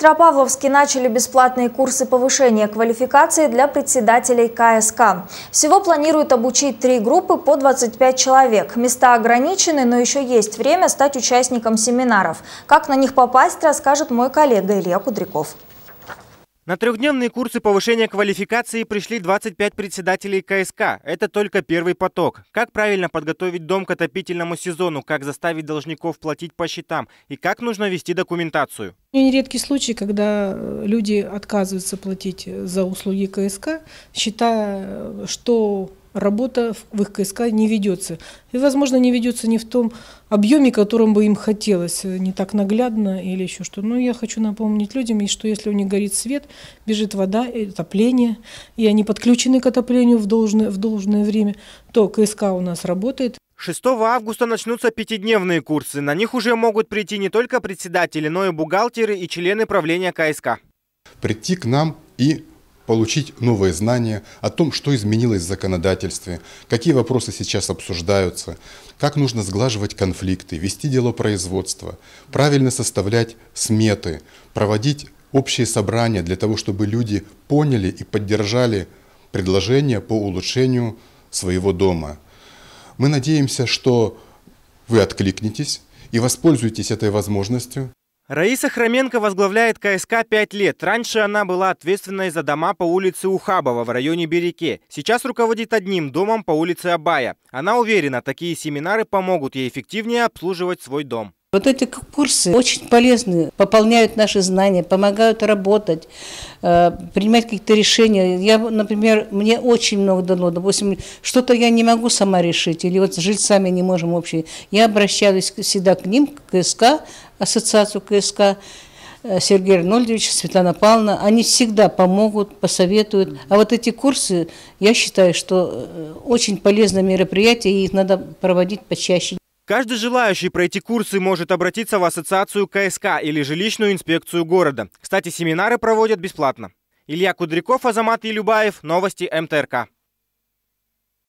Петропавловске начали бесплатные курсы повышения квалификации для председателей КСК. Всего планируют обучить три группы по 25 человек. Места ограничены, но еще есть время стать участником семинаров. Как на них попасть, расскажет мой коллега Илья Кудряков. На трехдневные курсы повышения квалификации пришли 25 председателей КСК. Это только первый поток. Как правильно подготовить дом к отопительному сезону, как заставить должников платить по счетам и как нужно вести документацию. Нередки случаи, когда э, люди отказываются платить за услуги КСК, считая, э, что работа в их КСК не ведется. И, возможно, не ведется не в том объеме, которым бы им хотелось, э, не так наглядно или еще что. Но я хочу напомнить людям, что если у них горит свет, бежит вода, и э, отопление, и они подключены к отоплению в должное, в должное время, то КСК у нас работает. 6 августа начнутся пятидневные курсы. На них уже могут прийти не только председатели, но и бухгалтеры и члены правления КСК. Прийти к нам и получить новые знания о том, что изменилось в законодательстве, какие вопросы сейчас обсуждаются, как нужно сглаживать конфликты, вести дело производства, правильно составлять сметы, проводить общие собрания для того, чтобы люди поняли и поддержали предложения по улучшению своего дома. Мы надеемся, что вы откликнетесь и воспользуетесь этой возможностью. Раиса Хроменко возглавляет КСК 5 лет. Раньше она была ответственной за дома по улице Ухабова в районе Береке. Сейчас руководит одним домом по улице Абая. Она уверена, такие семинары помогут ей эффективнее обслуживать свой дом. Вот эти курсы очень полезны, пополняют наши знания, помогают работать, э, принимать какие-то решения. Я, например, мне очень много дано, допустим, что-то я не могу сама решить, или вот с жильцами не можем общие. Я обращаюсь всегда к ним, к КСК, ассоциацию КСК, э, Сергей Арнольдович, Светлана Павловна, они всегда помогут, посоветуют. А вот эти курсы, я считаю, что э, очень полезное мероприятие, и их надо проводить почаще. Каждый желающий пройти курсы может обратиться в ассоциацию КСК или жилищную инспекцию города. Кстати, семинары проводят бесплатно. Илья Кудряков, Азамат Илюбаев, новости МТРК.